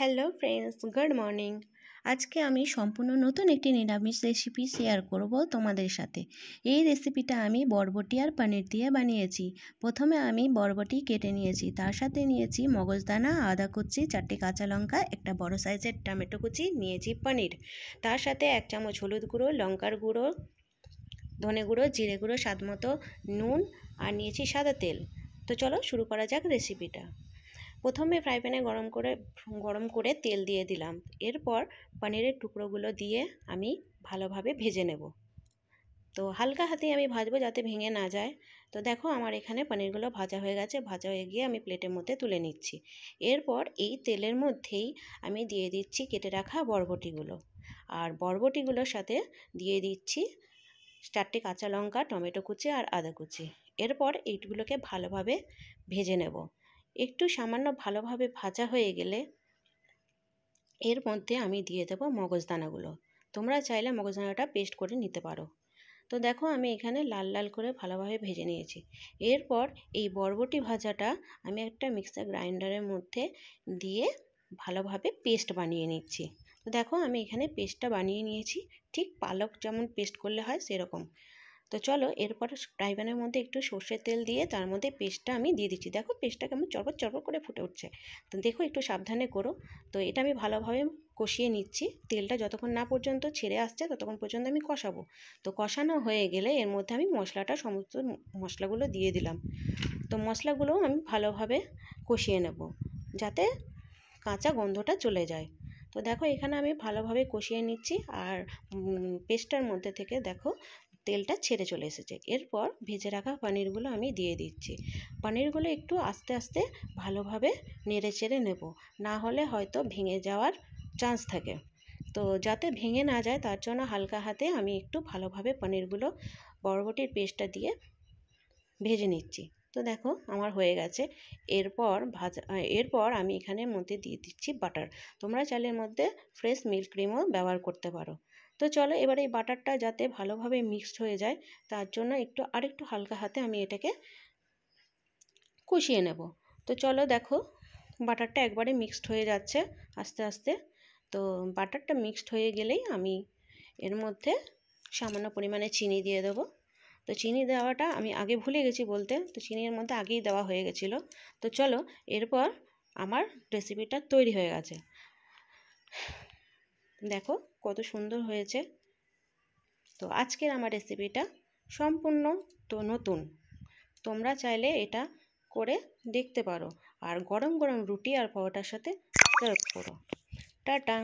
hello friends good morning আজকে আমি সম্পূর্ণ নতুন একটি নিরামিষ রেসিপি শেয়ার করব তোমাদের সাথে এই রেসিপিটা আমি বরবটি আর পানির দিয়ে বানিয়েছি প্রথমে আমি বরবটি কেটে নিয়েছি তার সাথে নিয়েছি মগজদানা আদা কুচি চারটে কাঁচা লঙ্কা একটা বড় সাইজের টমেটো কুচি নিয়েছি পনির তার সাথে এক চামচ হলুদ গুঁড়ো লঙ্কার গুঁড়ো ধনে গুঁড়ো জিরে গুঁড়ো স্বাদ মতো নুন আর নিয়েছি সাদা তেল তো চলো শুরু করা যাক রেসিপিটা প্রথমে ফ্রাই প্যানে গরম করে গরম করে তেল দিয়ে দিলাম এরপর পনিরের টুকরোগুলো দিয়ে আমি ভালোভাবে ভেজে নেব তো হালকা হাতে আমি ভাজবো যাতে ভেঙে না যায় তো দেখো আমার এখানে পনিরগুলো ভাজা হয়ে গেছে ভাজা হয়ে গিয়ে আমি প্লেটের মধ্যে তুলে নিচ্ছি এরপর এই তেলের মধ্যেই আমি দিয়ে দিচ্ছি কেটে রাখা বরবটিগুলো আর বরবটিগুলোর সাথে দিয়ে দিচ্ছি চারটে কাঁচা লঙ্কা টমেটো কুচি আর আদা কুচি এরপর এইগুলোকে ভালোভাবে ভেজে নেব একটু সামান্য ভালোভাবে ভাজা হয়ে গেলে এর মধ্যে আমি দিয়ে দেবো মগজদানাগুলো তোমরা চাইলে মগজদানাটা পেস্ট করে নিতে পারো তো দেখো আমি এখানে লাল লাল করে ভালোভাবে ভেজে নিয়েছি এরপর এই বরবটি ভাজাটা আমি একটা মিক্সার গ্রাইন্ডারের মধ্যে দিয়ে ভালোভাবে পেস্ট বানিয়ে নিচ্ছি তো দেখো আমি এখানে পেস্টটা বানিয়ে নিয়েছি ঠিক পালক যেমন পেস্ট করলে হয় সেরকম তো চলো এরপর ফ্রাই মধ্যে একটু সর্ষের তেল দিয়ে তার মধ্যে পেস্টটা আমি দিয়ে দিচ্ছি দেখো পেস্টটা কেমন চরবর চরবর করে ফুটে উঠছে তো দেখো একটু সাবধানে করো তো এটা আমি ভালোভাবে কষিয়ে নিচ্ছি তেলটা যতক্ষণ না পর্যন্ত ছেড়ে আসছে ততক্ষণ পর্যন্ত আমি কষাবো তো কষানো হয়ে গেলে এর মধ্যে আমি মশলাটা সমস্ত মশলাগুলো দিয়ে দিলাম তো মশলাগুলো আমি ভালোভাবে কষিয়ে নেব যাতে কাঁচা গন্ধটা চলে যায় তো দেখো এখানে আমি ভালোভাবে কষিয়ে নিচ্ছি আর পেস্টার মধ্যে থেকে দেখো তেলটা ছেড়ে চলে এসেছে এরপর ভেজে রাখা পনিরগুলো আমি দিয়ে দিচ্ছি পনিরগুলো একটু আস্তে আস্তে ভালোভাবে নেড়ে চেড়ে নেব না হলে হয়তো ভেঙে যাওয়ার চান্স থাকে তো যাতে ভেঙে না যায় তার জন্য হালকা হাতে আমি একটু ভালোভাবে পনিরগুলো বরবটির পেস্টটা দিয়ে ভেজে নিচ্ছি তো দেখো আমার হয়ে গেছে এরপর ভাজা এরপর আমি এখানের মধ্যে দিয়ে দিচ্ছি বাটার তোমরা চালের মধ্যে ফ্রেশ মিল্ক ক্রিমও ব্যবহার করতে পারো তো চলো এবার এই বাটারটা যাতে ভালোভাবে মিক্সড হয়ে যায় তার জন্য একটু আরেকটু হালকা হাতে আমি এটাকে কষিয়ে নেব তো চলো দেখো বাটারটা একবারে মিক্সড হয়ে যাচ্ছে আস্তে আস্তে তো বাটারটা মিক্সড হয়ে গেলেই আমি এর মধ্যে সামান্য পরিমাণে চিনি দিয়ে দেবো তো চিনি দেওয়াটা আমি আগে ভুলে গেছি বলতে তো চিনির মধ্যে আগেই দেওয়া হয়ে গেছিলো তো চলো এরপর আমার রেসিপিটা তৈরি হয়ে গেছে দেখো কত সুন্দর হয়েছে তো আজকের আমার রেসিপিটা সম্পূর্ণ তো নতুন তোমরা চাইলে এটা করে দেখতে পারো আর গরম গরম রুটি আর পরোটার সাথে সার্ভ করো টাটা